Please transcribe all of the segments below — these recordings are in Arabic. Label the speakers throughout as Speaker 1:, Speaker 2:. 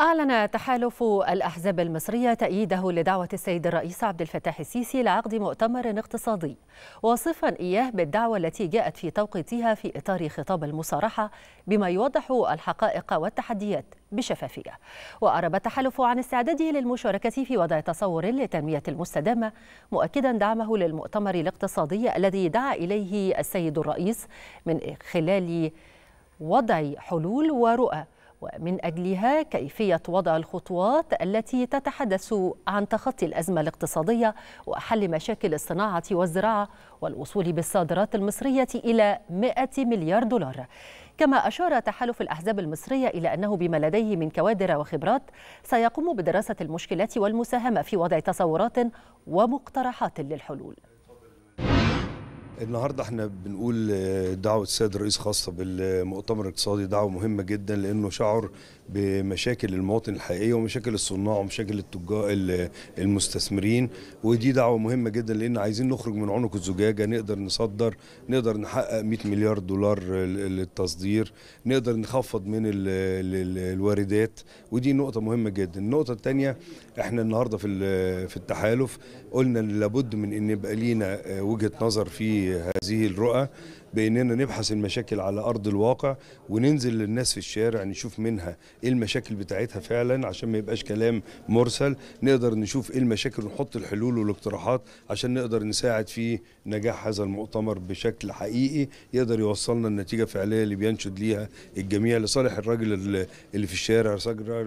Speaker 1: أعلن تحالف الأحزاب المصرية تأييده لدعوة السيد الرئيس عبد الفتاح السيسي لعقد مؤتمر اقتصادي وصفا إياه بالدعوة التي جاءت في توقيتها في إطار خطاب المصارحة بما يوضح الحقائق والتحديات بشفافية وأعرب التحالف عن استعداده للمشاركة في وضع تصور للتنمية المستدامة مؤكدا دعمه للمؤتمر الاقتصادي الذي دعا إليه السيد الرئيس من خلال وضع حلول ورؤى ومن أجلها كيفية وضع الخطوات التي تتحدث عن تخطي الأزمة الاقتصادية وحل مشاكل الصناعة والزراعة والوصول بالصادرات المصرية إلى 100 مليار دولار كما أشار تحالف الأحزاب المصرية إلى أنه بما لديه من كوادر وخبرات سيقوم بدراسة المشكلات والمساهمة في وضع تصورات ومقترحات للحلول
Speaker 2: النهارده احنا بنقول آه، دعوه السيد الرئيس خاصه بالمؤتمر الاقتصادي دعوه مهمه جدا لانه شعر بمشاكل المواطن الحقيقيه ومشاكل الصناع ومشاكل التجار المستثمرين ودي دعوه مهمه جدا لان عايزين نخرج من عنق الزجاجه نقدر نصدر نقدر نحقق 100 مليار دولار للتصدير نقدر نخفض من الواردات ودي نقطه مهمه جدا النقطه الثانيه احنا النهارده في في التحالف قلنا لابد من ان يبقى لينا آه، وجهه نظر في بهذه الرؤى باننا نبحث المشاكل على ارض الواقع وننزل للناس في الشارع نشوف منها ايه المشاكل بتاعتها فعلا عشان ما يبقاش كلام مرسل نقدر نشوف ايه المشاكل ونحط الحلول والاقتراحات عشان نقدر نساعد في نجاح هذا المؤتمر بشكل حقيقي يقدر يوصلنا النتيجه فعليه اللي بينشد ليها الجميع لصالح الراجل اللي في الشارع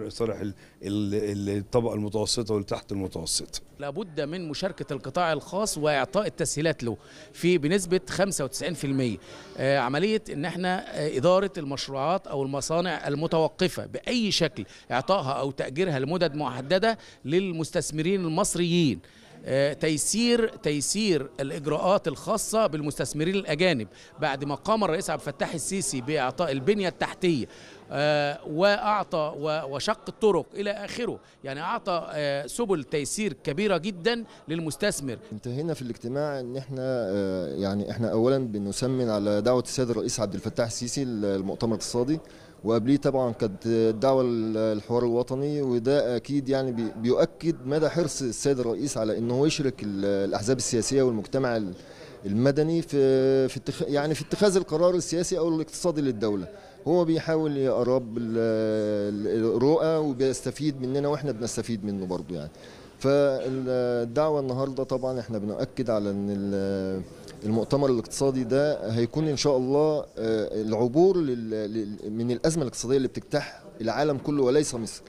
Speaker 2: لصالح الطبقه المتوسطه واللي تحت المتوسطه
Speaker 3: لابد من مشاركه القطاع الخاص واعطاء التسهيلات له في بنسبه 95% آه عمليه ان احنا آه، اداره المشروعات او المصانع المتوقفه باي شكل اعطائها او تاجيرها لمدد محدده للمستثمرين المصريين آه، تيسير تيسير الاجراءات الخاصه بالمستثمرين الاجانب بعد ما قام الرئيس عبد الفتاح السيسي باعطاء البنيه التحتيه آه، واعطى وشق الطرق الى اخره يعني اعطى آه، سبل تيسير كبيره جدا للمستثمر
Speaker 4: انتهينا في الاجتماع ان احنا آه، يعني احنا اولا بنسمن على دعوه السيد الرئيس عبد الفتاح السيسي للمؤتمر الاقتصادي وقبليه طبعا كانت الدعوه الحوار الوطني وده اكيد يعني بيؤكد مدى حرص السيد الرئيس على انه يشرك الاحزاب السياسيه والمجتمع المدني في في اتخ... يعني في اتخاذ القرار السياسي او الاقتصادي للدوله هو بيحاول يقرب الرؤى وبيستفيد مننا واحنا بنستفيد منه برضه يعني فالدعوه النهارده طبعا احنا بنؤكد على ان المؤتمر الاقتصادي ده هيكون ان شاء الله آه، العبور من الازمه الاقتصاديه اللي بتجتاح العالم كله وليس مصر